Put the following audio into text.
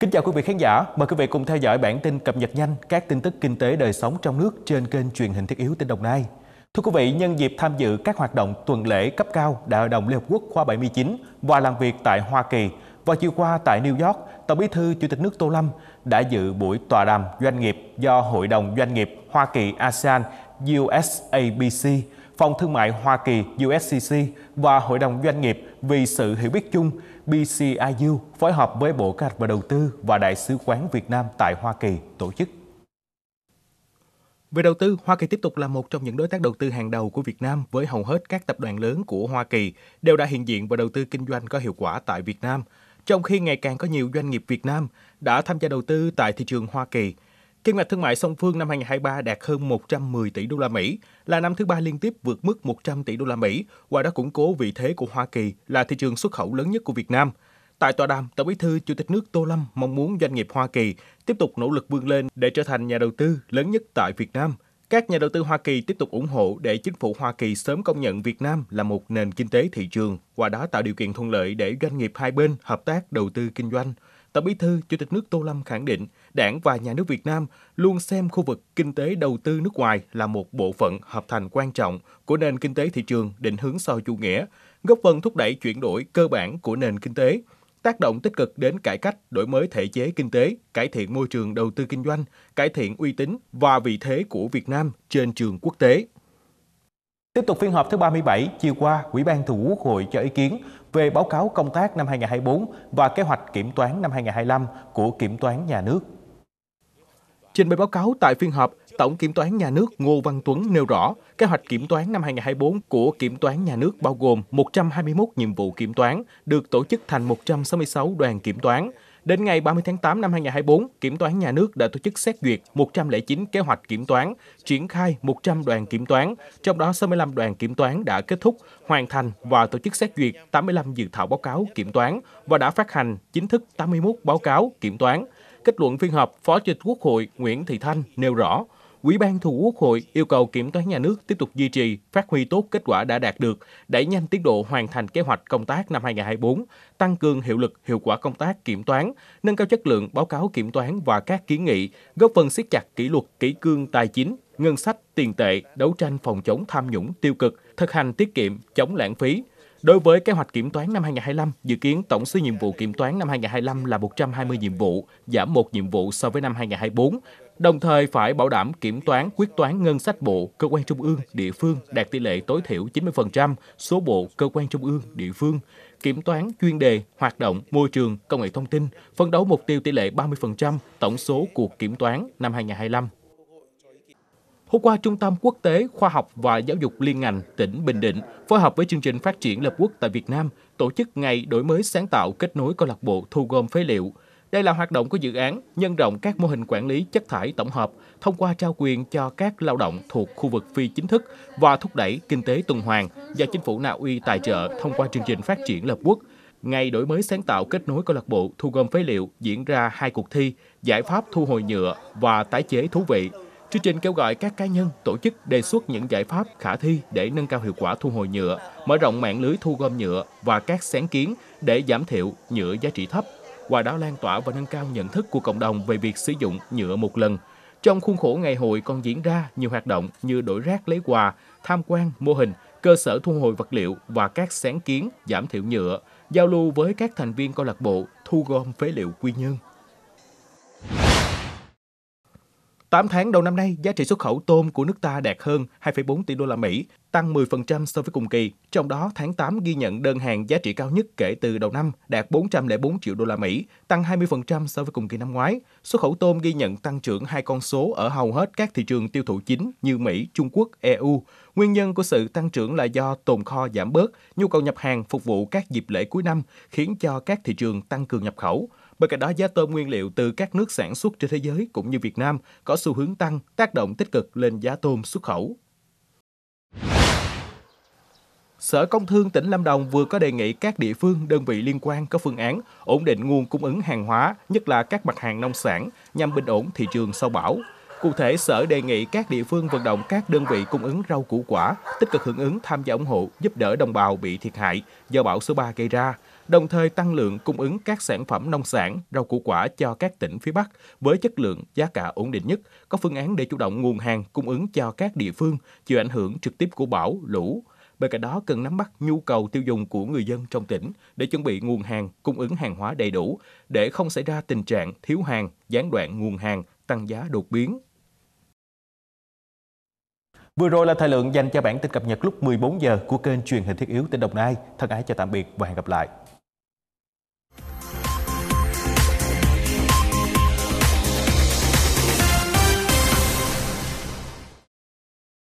Kính chào quý vị khán giả, mời quý vị cùng theo dõi bản tin cập nhật nhanh các tin tức kinh tế đời sống trong nước trên kênh truyền hình thiết yếu tỉnh Đồng Nai. Thưa quý vị, nhân dịp tham dự các hoạt động tuần lễ cấp cao Đại hội đồng Liên Hợp Quốc khóa 79 và làm việc tại Hoa Kỳ, vào chiều qua tại New York, Tổng bí thư Chủ tịch nước Tô Lâm đã dự buổi tòa đàm doanh nghiệp do Hội đồng Doanh nghiệp Hoa Kỳ ASEAN USABC Phòng Thương mại Hoa Kỳ USCC và Hội đồng Doanh nghiệp vì sự hiểu biết chung BCIU phối hợp với Bộ Kế hoạch và Đầu tư và Đại sứ quán Việt Nam tại Hoa Kỳ tổ chức. Về đầu tư, Hoa Kỳ tiếp tục là một trong những đối tác đầu tư hàng đầu của Việt Nam với hầu hết các tập đoàn lớn của Hoa Kỳ đều đã hiện diện và đầu tư kinh doanh có hiệu quả tại Việt Nam, trong khi ngày càng có nhiều doanh nghiệp Việt Nam đã tham gia đầu tư tại thị trường Hoa Kỳ – Kim ngạch thương mại song phương năm 2023 đạt hơn 110 tỷ đô la Mỹ, là năm thứ ba liên tiếp vượt mức 100 tỷ đô la Mỹ, qua đó củng cố vị thế của Hoa Kỳ là thị trường xuất khẩu lớn nhất của Việt Nam. Tại tòa đàm, Tổng Bí thư Chủ tịch nước Tô Lâm mong muốn doanh nghiệp Hoa Kỳ tiếp tục nỗ lực vươn lên để trở thành nhà đầu tư lớn nhất tại Việt Nam. Các nhà đầu tư Hoa Kỳ tiếp tục ủng hộ để chính phủ Hoa Kỳ sớm công nhận Việt Nam là một nền kinh tế thị trường, qua đó tạo điều kiện thuận lợi để doanh nghiệp hai bên hợp tác đầu tư kinh doanh. Tổng Bí thư Chủ tịch nước Tô Lâm khẳng định, Đảng và nhà nước Việt Nam luôn xem khu vực kinh tế đầu tư nước ngoài là một bộ phận hợp thành quan trọng của nền kinh tế thị trường định hướng soi chủ nghĩa, góp phần thúc đẩy chuyển đổi cơ bản của nền kinh tế, tác động tích cực đến cải cách, đổi mới thể chế kinh tế, cải thiện môi trường đầu tư kinh doanh, cải thiện uy tín và vị thế của Việt Nam trên trường quốc tế. Tiếp tục phiên họp thứ 37, chiều qua, Ủy ban Thường vụ Quốc hội cho ý kiến về báo cáo công tác năm 2024 và kế hoạch kiểm toán năm 2025 của Kiểm toán Nhà nước. Trình bày báo cáo tại phiên họp, Tổng Kiểm toán Nhà nước Ngô Văn Tuấn nêu rõ, kế hoạch kiểm toán năm 2024 của Kiểm toán Nhà nước bao gồm 121 nhiệm vụ kiểm toán, được tổ chức thành 166 đoàn kiểm toán, Đến ngày 30 tháng 8 năm 2024, Kiểm toán Nhà nước đã tổ chức xét duyệt 109 kế hoạch kiểm toán, triển khai 100 đoàn kiểm toán, trong đó 65 đoàn kiểm toán đã kết thúc, hoàn thành và tổ chức xét duyệt 85 dự thảo báo cáo kiểm toán và đã phát hành chính thức 81 báo cáo kiểm toán. Kết luận phiên họp, Phó Chủ tịch Quốc hội Nguyễn Thị Thanh nêu rõ, Ủy ban Thường Quốc hội yêu cầu Kiểm toán nhà nước tiếp tục duy trì, phát huy tốt kết quả đã đạt được, đẩy nhanh tiến độ hoàn thành kế hoạch công tác năm 2024, tăng cường hiệu lực hiệu quả công tác kiểm toán, nâng cao chất lượng báo cáo kiểm toán và các kiến nghị, góp phần siết chặt kỷ luật kỷ cương tài chính, ngân sách, tiền tệ, đấu tranh phòng chống tham nhũng tiêu cực, thực hành tiết kiệm, chống lãng phí, Đối với kế hoạch kiểm toán năm 2025, dự kiến tổng số nhiệm vụ kiểm toán năm 2025 là 120 nhiệm vụ, giảm một nhiệm vụ so với năm 2024, đồng thời phải bảo đảm kiểm toán quyết toán ngân sách bộ, cơ quan trung ương, địa phương đạt tỷ lệ tối thiểu 90% số bộ cơ quan trung ương, địa phương, kiểm toán chuyên đề, hoạt động, môi trường, công nghệ thông tin, phân đấu mục tiêu tỷ lệ 30% tổng số cuộc kiểm toán năm 2025. Hôm qua, Trung tâm Quốc tế Khoa học và Giáo dục Liên ngành tỉnh Bình Định phối hợp với chương trình phát triển lập quốc tại Việt Nam tổ chức ngày đổi mới sáng tạo kết nối câu lạc bộ thu gom phế liệu. Đây là hoạt động của dự án nhân rộng các mô hình quản lý chất thải tổng hợp thông qua trao quyền cho các lao động thuộc khu vực phi chính thức và thúc đẩy kinh tế tuần hoàn do chính phủ Na Uy tài trợ thông qua chương trình phát triển lập quốc. Ngày đổi mới sáng tạo kết nối câu lạc bộ thu gom phế liệu diễn ra hai cuộc thi giải pháp thu hồi nhựa và tái chế thú vị Chương trình kêu gọi các cá nhân, tổ chức đề xuất những giải pháp khả thi để nâng cao hiệu quả thu hồi nhựa, mở rộng mạng lưới thu gom nhựa và các sáng kiến để giảm thiểu nhựa giá trị thấp, qua đó lan tỏa và nâng cao nhận thức của cộng đồng về việc sử dụng nhựa một lần. Trong khuôn khổ ngày hội còn diễn ra nhiều hoạt động như đổi rác lấy quà, tham quan mô hình, cơ sở thu hồi vật liệu và các sáng kiến giảm thiểu nhựa, giao lưu với các thành viên câu lạc bộ thu gom phế liệu quy nhơn. 8 tháng đầu năm nay, giá trị xuất khẩu tôm của nước ta đạt hơn 2,4 tỷ đô la Mỹ, tăng 10% so với cùng kỳ. Trong đó, tháng 8 ghi nhận đơn hàng giá trị cao nhất kể từ đầu năm, đạt 404 triệu đô la Mỹ, tăng 20% so với cùng kỳ năm ngoái. Xuất khẩu tôm ghi nhận tăng trưởng hai con số ở hầu hết các thị trường tiêu thụ chính như Mỹ, Trung Quốc, EU. Nguyên nhân của sự tăng trưởng là do tồn kho giảm bớt, nhu cầu nhập hàng phục vụ các dịp lễ cuối năm khiến cho các thị trường tăng cường nhập khẩu. Bên cạnh đó, giá tôm nguyên liệu từ các nước sản xuất trên thế giới cũng như Việt Nam có xu hướng tăng, tác động tích cực lên giá tôm xuất khẩu. Sở Công Thương tỉnh Lâm Đồng vừa có đề nghị các địa phương, đơn vị liên quan có phương án ổn định nguồn cung ứng hàng hóa, nhất là các mặt hàng nông sản, nhằm bình ổn thị trường sau bão. Cụ thể, Sở đề nghị các địa phương vận động các đơn vị cung ứng rau củ quả, tích cực hưởng ứng tham gia ủng hộ, giúp đỡ đồng bào bị thiệt hại do bão số 3 gây ra, đồng thời tăng lượng cung ứng các sản phẩm nông sản, rau củ quả cho các tỉnh phía Bắc với chất lượng, giá cả ổn định nhất, có phương án để chủ động nguồn hàng cung ứng cho các địa phương chịu ảnh hưởng trực tiếp của bão, lũ. Bên cạnh đó, cần nắm bắt nhu cầu tiêu dùng của người dân trong tỉnh để chuẩn bị nguồn hàng, cung ứng hàng hóa đầy đủ, để không xảy ra tình trạng thiếu hàng, gián đoạn nguồn hàng, tăng giá đột biến, Vừa rồi là thời lượng dành cho bản tin cập nhật lúc 14 giờ của kênh truyền hình thiết yếu tỉnh Đồng Nai. Thân ái chào tạm biệt và hẹn gặp lại.